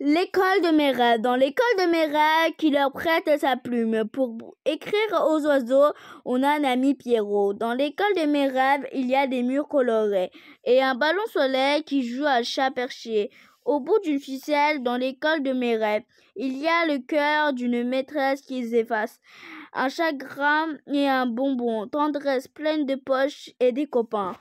l'école de mes rêves. Dans l'école de mes rêves, qui leur prête sa plume pour écrire aux oiseaux, on a un ami Pierrot. Dans l'école de mes rêves, il y a des murs colorés et un ballon soleil qui joue à chat perché. Au bout d'une ficelle, dans l'école de mes rêves, il y a le cœur d'une maîtresse qui s'efface, un chagrin et un bonbon, tendresse pleine de poches et des copains.